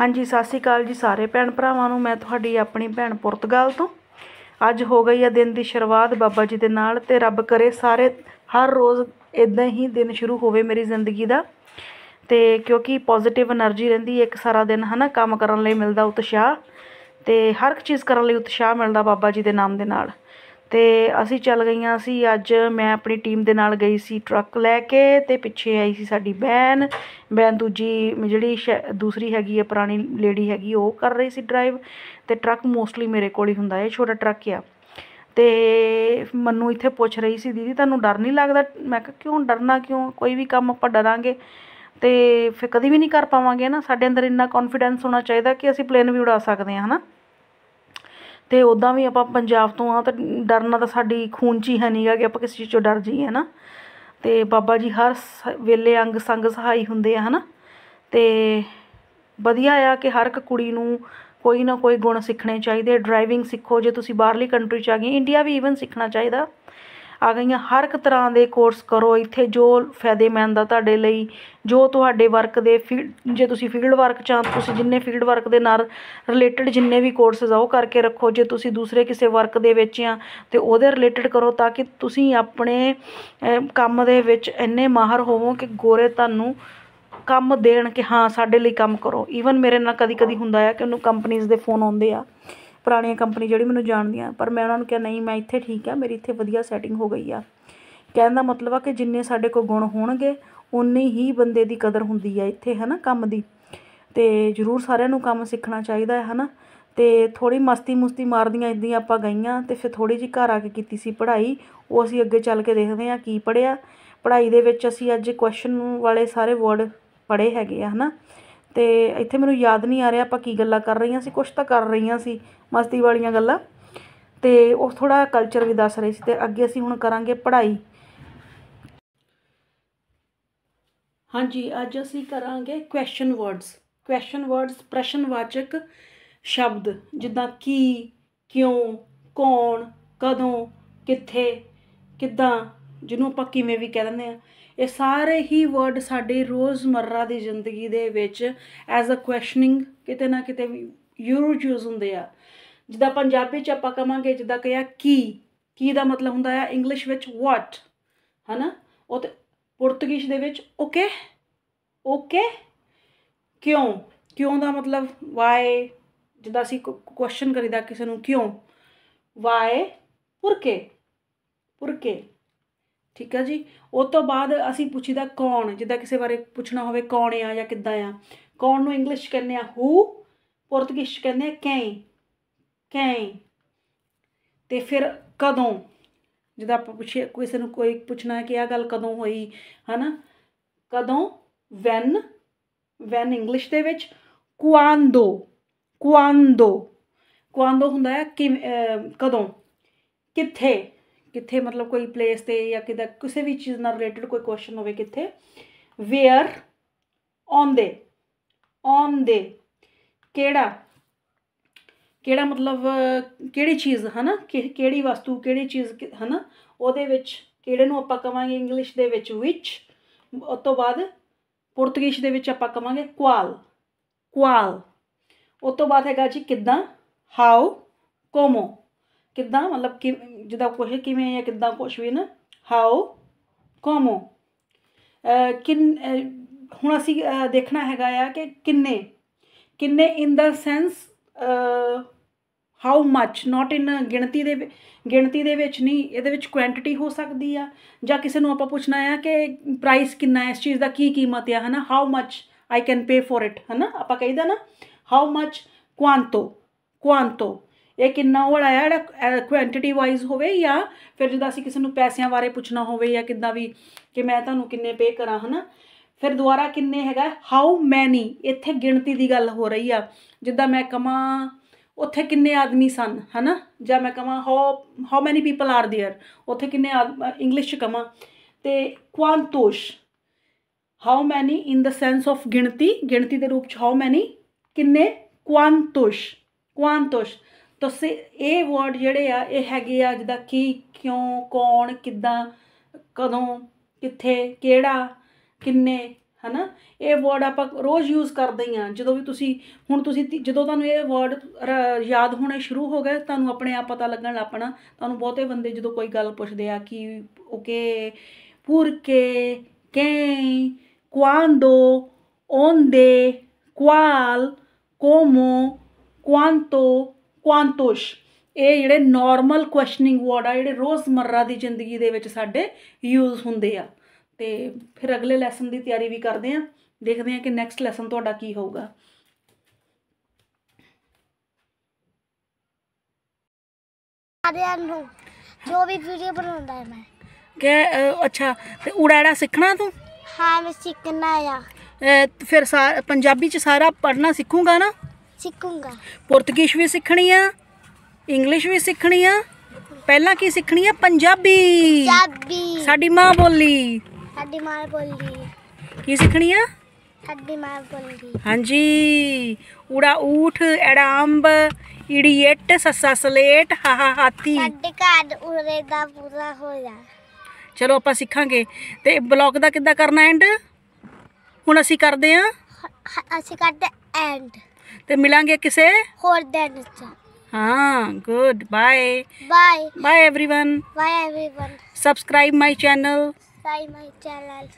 ਹਾਂਜੀ ਸਤਿ ਸ਼੍ਰੀ ਅਕਾਲ ਜੀ ਸਾਰੇ ਭੈਣ ਭਰਾਵਾਂ ਨੂੰ ਮੈਂ ਤੁਹਾਡੀ ਆਪਣੀ ਭੈਣ ਪੁਰਤਗਾਲ ਤੋਂ ਅੱਜ ਹੋ ਗਈ ਆ ਦਿਨ ਦੀ ਸ਼ੁਰੂਆਤ ਬਾਬਾ ਜੀ ਦੇ ਨਾਲ ਤੇ ਰੱਬ ਕਰੇ ਸਾਰੇ ਹਰ ਰੋਜ਼ ਇਦਾਂ ਹੀ ਦਿਨ ਸ਼ੁਰੂ ਹੋਵੇ ਮੇਰੀ ਜ਼ਿੰਦਗੀ ਦਾ ਤੇ ਕਿਉਂਕਿ ਪੋਜ਼ਿਟਿਵ એનર્ਜੀ ਰਹਿੰਦੀ ਹੈ ਇੱਕ ਸਾਰਾ ਦਿਨ ਹਨਾ ਕੰਮ ਕਰਨ ਲਈ ਮਿਲਦਾ ਉਤਸ਼ਾਹ ਤੇ ਹਰ ਇੱਕ ਚੀਜ਼ ਕਰਨ ਲਈ ਉਤਸ਼ਾਹ ਮਿਲਦਾ ਬਾਬਾ ਜੀ ਦੇ ਨਾਮ ਦੇ ਨਾਲ ਤੇ ਅਸੀਂ ਚੱਲ ਗਈਆਂ ਸੀ ਅੱਜ ਮੈਂ ਆਪਣੀ ਟੀਮ ਦੇ ਨਾਲ ਗਈ ਸੀ ਟਰੱਕ ਲੈ ਕੇ ਤੇ ਪਿੱਛੇ ਆਈ ਸੀ ਸਾਡੀ ਬੈਨ ਬੈਨ ਦੂਜੀ ਜਿਹੜੀ ਦੂਸਰੀ ਹੈਗੀ ਹੈ ਪੁਰਾਣੀ ਲੇਡੀ ਹੈਗੀ ਉਹ ਕਰ ਰਹੀ ਸੀ ਡਰਾਈਵ ਤੇ ਟਰੱਕ ਮੋਸਟਲੀ ਮੇਰੇ ਕੋਲ ਹੀ ਹੁੰਦਾ ਹੈ ਛੋਟਾ ਟਰੱਕ ਆ ਤੇ ਮੈਨੂੰ ਇੱਥੇ ਪੁੱਛ ਰਹੀ ਸੀ ਦੀਦੀ ਤੁਹਾਨੂੰ ਡਰ ਨਹੀਂ ਲੱਗਦਾ ਮੈਂ ਕਿਹਾ ਕਿਉਂ ਡਰਨਾ ਕਿਉਂ ਕੋਈ ਵੀ ਕੰਮ ਆਪਾਂ ਡਰਾਂਗੇ ਤੇ ਫਿਰ ਕਦੀ ਵੀ ਨਹੀਂ ਕਰ ਪਾਵਾਂਗੇ ਨਾ ਸਾਡੇ ਅੰਦਰ ਇੰਨਾ ਕੌਨਫੀਡੈਂਸ ਹੋਣਾ ਚਾਹੀਦਾ ਕਿ ਅਸੀਂ ਪਲੇਨ ਵੀ ਉਡਾ ਸਕਦੇ ਹਾਂ ਹਨਾ ਤੇ ਉਦਾਂ ਵੀ ਆਪਾਂ ਪੰਜਾਬ ਤੋਂ ਆ ਤਾਂ ਡਰਨਾ ਤਾਂ ਸਾਡੀ ਖੂਨ 'ਚ ਹੀ ਹੈ ਨੀਗਾ ਕਿ ਆਪਾਂ ਕਿਸੇ ਚੀਜ਼ ਤੋਂ ਡਰ ਜਾਈਏ ਹੈ ਨਾ ਬਾਬਾ ਜੀ ਹਰ ਵੇਲੇ ਅੰਗ ਸੰਗ ਸਹਾਈ ਹੁੰਦੇ ਆ ਹਨਾ ਤੇ ਵਧੀਆ ਆ ਕਿ ਹਰ ਇੱਕ ਕੁੜੀ ਨੂੰ ਕੋਈ ਨਾ ਕੋਈ ਗੁਣ ਸਿੱਖਣੇ ਚਾਹੀਦੇ ਡਰਾਈਵਿੰਗ ਸਿੱਖੋ ਜੇ ਤੁਸੀਂ ਬਾਹਰਲੀ ਕੰਟਰੀ 'ਚ ਆ ਗਏ ਇੰਡੀਆ ਵੀ ਈਵਨ ਸਿੱਖਣਾ ਚਾਹੀਦਾ ਆ ਗਈਆਂ ਹਰ ਇੱਕ ਤਰ੍ਹਾਂ ਦੇ ਕੋਰਸ ਕਰੋ ਇੱਥੇ ਜੋ ਫਾਇਦੇਮੰਦ ਆ ਤੁਹਾਡੇ ਲਈ ਜੋ ਤੁਹਾਡੇ ਵਰਕ ਦੇ ਫੀਲਡ ਜੇ ਤੁਸੀਂ ਫੀਲਡ ਵਰਕ ਚਾਹ ਤੁਸੀਂ ਜਿੰਨੇ ਫੀਲਡ ਵਰਕ ਦੇ ਨਾਲ ਰਿਲੇਟਡ ਜਿੰਨੇ ਵੀ ਕੋਰਸਸ ਆ ਉਹ ਕਰਕੇ ਰੱਖੋ ਜੇ ਤੁਸੀਂ ਦੂਸਰੇ ਕਿਸੇ ਵਰਕ ਦੇ ਵਿੱਚ ਆ ਤੇ ਉਹਦੇ ਰਿਲੇਟਡ ਕਰੋ ਤਾਂ ਕਿ ਤੁਸੀਂ ਆਪਣੇ ਕੰਮ ਦੇ ਵਿੱਚ ਇੰਨੇ ਮਾਹਰ ਹੋਵੋ ਕਿ ਗੋਰੇ ਤੁਹਾਨੂੰ ਕੰਮ ਦੇਣ ਕਿ ਹਾਂ ਸਾਡੇ ਲਈ ਕੰਮ ਕਰੋ ਈਵਨ ਮੇਰੇ ਨਾਲ ਕਦੀ ਕਦੀ ਹੁੰਦਾ ਆ ਕਿ ਉਹਨੂੰ ਕੰਪਨੀਆਂ ਦੇ ਫੋਨ ਆਉਂਦੇ ਆ ਪੁਰਾਣੀਆਂ ਕੰਪਨੀ ਜਿਹੜੀ ਮੈਨੂੰ ਜਾਣਦੀਆਂ ਪਰ ਮੈਂ ਉਹਨਾਂ ਨੂੰ ਕਿਹਾ ਨਹੀਂ ਮੈਂ ਇੱਥੇ ਠੀਕ ਆ ਮੇਰੀ ਇੱਥੇ ਵਧੀਆ ਸੈਟਿੰਗ ਹੋ ਗਈ ਆ ਕਹਿਣ ਦਾ ਮਤਲਬ ਆ ਕਿ ਜਿੰਨੇ ਸਾਡੇ ਕੋਲ ਗੁਣ ਹੋਣਗੇ ਉਨੇ ਹੀ ਬੰਦੇ ਦੀ ਕਦਰ ਹੁੰਦੀ ਆ ਇੱਥੇ ਹਨਾ ਕੰਮ ਦੀ ਤੇ ਜ਼ਰੂਰ ਸਾਰਿਆਂ ਨੂੰ ਕੰਮ ਸਿੱਖਣਾ ਚਾਹੀਦਾ ਹੈ ਹਨਾ ਤੇ ਥੋੜੀ ਮਸਤੀ ਮੁਸਤੀ ਮਾਰਦੀਆਂ ਇੰਦੀ ਆਪਾਂ ਗਈਆਂ ਤੇ ਫਿਰ ਥੋੜੀ ਜੀ ਘਰ ਆ ਕੇ ਕੀਤੀ ਸੀ ਪੜ੍ਹਾਈ ਉਹ ਅਸੀਂ ਅੱਗੇ ਚੱਲ ਕੇ ਦੇਖਦੇ ਹਾਂ ਕੀ ਪੜਿਆ ਪੜ੍ਹਾਈ ਦੇ ਵਿੱਚ ਅਸੀਂ ਅੱਜ ਕੁਐਸਚਨ ਵਾਲੇ ਸਾਰੇ ਵਰਡ ਪੜੇ ਹੈਗੇ ਆ ਹਨਾ ਤੇ ਇੱਥੇ ਮੈਨੂੰ ਯਾਦ ਨਹੀਂ ਆ ਰਿਹਾ ਆਪਾਂ ਕੀ ਗੱਲਾਂ ਕਰ ਰਹੀਆਂ ਸੀ ਕੁਝ ਤਾਂ ਕਰ ਰਹੀਆਂ ਸੀ ਮਸਤੀ ਵਾਲੀਆਂ ਗੱਲਾਂ ਤੇ ਉਹ ਥੋੜਾ ਕਲਚਰ ਵੀ ਦੱਸ ਰਹੇ ਸੀ ਤੇ ਅੱਗੇ ਅਸੀਂ ਹੁਣ ਕਰਾਂਗੇ ਪੜ੍ਹਾਈ ਹਾਂਜੀ ਅੱਜ ਅਸੀਂ ਕਰਾਂਗੇ ਕੁਐਸਚਨ ਵਰਡਸ ਕੁਐਸਚਨ ਵਰਡਸ ਪ੍ਰਸ਼ਨਵਾਚਕ ਸ਼ਬਦ ਜਿੱਦਾਂ ਕੀ ਕਿਉਂ ਕੌਣ ਕਦੋਂ ਕਿੱਥੇ ਕਿੱਦਾਂ ਜਿਹਨੂੰ ਆਪਾਂ ਕਿਵੇਂ ਵੀ ਕਹਿ ਦਿੰਦੇ ਆ ਇਹ ਸਾਰੇ ਹੀ ਵਰਡ ਸਾਡੇ ਰੋਜ਼ਮਰਰਾ ਦੀ ਜ਼ਿੰਦਗੀ ਦੇ ਵਿੱਚ ਐਜ਼ ਅ ਕੁਐਸਚਨਿੰਗ ਕਿਤੇ ਨਾ ਕਿਤੇ ਯੂਰੋ ਯੂਜ਼ ਹੁੰਦੇ ਆ ਜਿੱਦਾਂ ਪੰਜਾਬੀ ਚ ਆਪਾਂ ਕਵਾਂਗੇ ਜਿੱਦਾਂ ਕਿਹਾ ਕੀ ਕੀ ਦਾ ਮਤਲਬ ਹੁੰਦਾ ਆ ਇੰਗਲਿਸ਼ ਵਿੱਚ ਵਾਟ ਹਨਾ ਉਹ ਤੇ ਪੁਰਤਗੀਜ਼ ਦੇ ਵਿੱਚ ਓਕੇ ਓਕੇ ਕਿਉਂ ਕਿਉਂ ਦਾ ਮਤਲਬ ਵਾਈ ਜਿੱਦਾਂ ਅਸੀਂ ਕੁਐਸਚਨ ਕਰੀਦਾ ਕਿਸੇ ਨੂੰ ਕਿਉਂ ਵਾਈ ਪੁਰਕੇ ਪੁਰਕੇ ਠੀਕ ਹੈ ਜੀ ਉਸ ਤੋਂ ਬਾਅਦ ਅਸੀਂ ਪੁੱਛੀਦਾ ਕੌਣ ਜਿੱਦਾਂ ਕਿਸੇ ਬਾਰੇ ਪੁੱਛਣਾ ਹੋਵੇ ਕੌਣ ਆ ਜਾਂ ਕਿੱਦਾਂ ਆ ਕੌਣ ਨੂੰ ਇੰਗਲਿਸ਼ ਕਹਿੰਦੇ ਆ ਹੂ ਪੁਰਤਗੀਜ਼ ਕਹਿੰਦੇ ਆ ਕੈਂ ਕੈਂ ਤੇ ਫਿਰ ਕਦੋਂ ਜਿੱਦਾਂ ਆਪਾਂ ਪੁੱਛੇ ਕਿਸੇ ਨੂੰ ਕੋਈ ਪੁੱਛਣਾ ਕਿ ਆ ਗੱਲ ਕਦੋਂ ਹੋਈ ਹਨਾ ਕਦੋਂ ਵੈਨ ਵੈਨ ਇੰਗਲਿਸ਼ ਦੇ ਵਿੱਚ ਕੁਆਂਡੋ ਕੁਆਂਡੋ ਕੁਆਂਡੋ ਹੁੰਦਾ ਹੈ ਕਿ ਕਦੋਂ ਕਿੱਥੇ ਕਿੱਥੇ ਮਤਲਬ ਕੋਈ ਪਲੇਸ ਤੇ ਜਾਂ ਕਿਦਾ ਕਿਸੇ ਵੀ ਚੀਜ਼ ਨਾਲ ਰਿਲੇਟਡ ਕੋਈ ਕੁਐਸਚਨ ਹੋਵੇ ਕਿੱਥੇ ਵੇਅਰ ਔਨ ਦੇ ਔਨ ਦੇ ਕਿਹੜਾ ਕਿਹੜਾ ਮਤਲਬ ਕਿਹੜੀ ਚੀਜ਼ ਹਨਾ ਕਿਹੜੀ ਵਸਤੂ ਕਿਹੜੀ ਚੀਜ਼ ਹਨਾ ਉਹਦੇ ਵਿੱਚ ਕਿਹੜੇ ਨੂੰ ਆਪਾਂ ਕਵਾਂਗੇ ਇੰਗਲਿਸ਼ ਦੇ ਵਿੱਚ ਵਿਚ ਉਸ ਤੋਂ ਬਾਅਦ ਪੁਰਤਗੀਜ਼ ਦੇ ਵਿੱਚ ਆਪਾਂ ਕਵਾਂਗੇ ਕੁਆਲ ਕੁਆਲ ਉਸ ਤੋਂ ਬਾਅਦ ਹੈਗਾ ਜੀ ਕਿਦਾਂ ਹਾਊ ਕੋਮੋ ਕਿੱਦਾਂ ਮਤਲਬ ਕਿ ਜਿਦਾ ਕੁਝ ਕਿਵੇਂ ਜਾਂ ਕਿੱਦਾਂ ਕੁਝ ਵੀ ਨਾ ਹਾਓ ਕੋਮੋ ਕਿੰ ਹੁਣ ਅਸੀਂ ਦੇਖਣਾ ਹੈਗਾ ਆ ਕਿ ਕਿੰਨੇ ਕਿੰਨੇ ਇਨ ਦਾ ਸੈਂਸ ਹਾਊ ਮੱਚ ਨਾਟ ਇਨ ਗਿਣਤੀ ਦੇ ਗਿਣਤੀ ਦੇ ਵਿੱਚ ਨਹੀਂ ਇਹਦੇ ਵਿੱਚ ਕੁਆਂਟੀਟੀ ਹੋ ਸਕਦੀ ਆ ਜਾਂ ਕਿਸੇ ਨੂੰ ਆਪਾਂ ਪੁੱਛਣਾ ਆ ਕਿ ਪ੍ਰਾਈਸ ਕਿੰਨਾ ਹੈ ਇਸ ਚੀਜ਼ ਦਾ ਕੀ ਕੀਮਤ ਆ ਹਨਾ how much I can pay for it ਹਨਾ ਆਪਾਂ ਕਹਿੰਦਾ ਨਾ ਹਾਊ ਮੱਚ ਕੁਆਂਟੋ ਕੁਆਂਟੋ ਇਹ ਕਿੰਨਾ ਉਹ ਵਾਲਾ ਹੈ ਜਿਹੜਾ ਕੁਆਂਟੀਟੀ ਵਾਈਜ਼ ਹੋਵੇ ਜਾਂ ਫਿਰ ਜਦੋਂ ਅਸੀਂ ਕਿਸੇ ਨੂੰ ਪੈਸਿਆਂ ਬਾਰੇ ਪੁੱਛਣਾ ਹੋਵੇ ਜਾਂ ਕਿੱਦਾਂ ਵੀ ਕਿ ਮੈਂ ਤੁਹਾਨੂੰ ਕਿੰਨੇ ਪੇ ਕਰਾਂ ਹਨਾ ਫਿਰ ਦੁਬਾਰਾ ਕਿੰਨੇ ਹੈਗਾ ਹਾਊ ਮੈਨੀ ਇੱਥੇ ਗਿਣਤੀ ਦੀ ਗੱਲ ਹੋ ਰਹੀ ਆ ਜਿੱਦਾਂ ਮੈਂ ਕਮਾ ਉੱਥੇ ਕਿੰਨੇ ਆਦਮੀ ਸਨ ਹਨਾ ਜਾਂ ਮੈਂ ਕਮਾ how how many people are there ਉੱਥੇ ਕਿੰਨੇ ਇੰਗਲਿਸ਼ ਕਮਾ ਤੇ ਕੁਆਂਟੋਸ਼ how many in the sense of ਗਿਣਤੀ ਗਿਣਤੀ ਦੇ ਰੂਪ ਚ ਹਾਊ ਮੈਨੀ ਕਿੰਨੇ ਕੁਆਂਟੋਸ਼ ਕੁਆਂਟੋਸ਼ ਤੁਸੀਂ ਸੇ ਇਹ ਵਰਡ ਜਿਹੜੇ ਆ ਇਹ ਹੈਗੇ ਆ ਜਿਹਦਾ ਕੀ ਕਿਉਂ ਕੌਣ ਕਿੱਦਾਂ ਕਦੋਂ ਕਿੱਥੇ ਕਿਹੜਾ ਕਿੰਨੇ ਹਨਾ ਇਹ ਵਰਡ ਆਪਾਂ ਰੋਜ਼ ਯੂਜ਼ ਕਰਦੇ ਹੀ ਆ ਜਦੋਂ ਵੀ ਤੁਸੀਂ ਹੁਣ ਤੁਸੀਂ ਜਦੋਂ ਤੁਹਾਨੂੰ ਇਹ ਵਰਡ ਯਾਦ ਹੋਣੇ ਸ਼ੁਰੂ ਹੋ ਗਏ ਤੁਹਾਨੂੰ ਆਪਣੇ ਆਪ ਪਤਾ ਲੱਗਣ ਲੱਪਣਾ ਤੁਹਾਨੂੰ ਬਹੁਤੇ ਬੰਦੇ ਜਦੋਂ ਕੋਈ ਗੱਲ ਪੁੱਛਦੇ ਆ ਕਿ ਓਕੇ ਪੁਰ ਕੇ quem, quando, ਕੁਆਲ ਕੋਮੋ como, ਕੁਆਂਤੋਸ਼ ਇਹ ਜਿਹੜੇ ਨਾਰਮਲ ਕੁਐਸਚਨਿੰਗ ਵਰਡ ਆ ਜਿਹੜੇ ਰੋਜ਼ਮਰਰਾ ਦੀ ਜ਼ਿੰਦਗੀ ਦੇ ਵਿੱਚ ਸਾਡੇ ਯੂਜ਼ ਹੁੰਦੇ ਆ ਤੇ ਫਿਰ ਅਗਲੇ ਲੈਸਨ ਦੀ ਤਿਆਰੀ ਵੀ ਕਰਦੇ ਆ ਦੇਖਦੇ ਆ ਕਿ ਨੈਕਸਟ ਲੈਸਨ ਤੁਹਾਡਾ ਕੀ ਹੋਊਗਾ ਸਾਰਿਆਂ ਨੂੰ ਜੋ ਵੀ ਵੀਡੀਓ ਬਣਾਉਂਦਾ ਹੈ ਮੈਂ ਕਿ ਅੱਛਾ ਤੇ ਉੜਾੜਾ ਸਿੱਖਣਾ ਤੂੰ ਹਾਂ ਮੈਂ ਸਿੱਖਣਾ ਆ ਫਿਰ ਪੰਜਾਬੀ ਚ ਸਾਰਾ ਪੜਨਾ ਸਿੱਖੂਗਾ ਨਾ ਸਿੱਖੂੰਗਾ ਪੁਰਤਗੀਸ਼ ਵੀ ਸਿੱਖਣੀ ਆ ਇੰਗਲਿਸ਼ ਵੀ ਸਿੱਖਣੀ ਆ ਪਹਿਲਾਂ ਕੀ ਸਿੱਖਣੀ ਆ ਪੰਜਾਬੀ ਪੰਜਾਬੀ ਸਾਡੀ ਮਾਂ ਬੋਲੀ ਸਾਡੀ ਮਾਂ ਬੋਲੀ ਕੀ ਸਿੱਖਣੀ ਆ ਸਾਡੀ ਮਾਂ ਬੋਲੀ ਹਾਂਜੀ ਊੜਾ ਊਠ ਐੜਾ ਅੰਬ ਇਡੀਏਟ ਸੱਸਾ ਸਲੇਟ ਹਾ ਹਾਤੀ ਸਾਡੇ ਘਰ ਉਰੇ ਦਾ ਪੂਰਾ ਹੋਇਆ ਚਲੋ ਆਪਾਂ ਸਿੱਖਾਂਗੇ ਤੇ ਬਲੌਗ ਦਾ ਕਿੱਦਾਂ ਕਰਨਾ ਐਂਡ ਹੁਣ ਅਸੀਂ ਕਰਦੇ ਆ ਅਸੀਂ ਕਰਦੇ ਐਂਡ ਤੇ ਮਿਲਾਂਗੇ ਕਿਸੇ ਹੋਰ ਦਿਨ ਚ ਹਾਂ good bye bye bye everyone bye everyone subscribe my channel subscribe my channel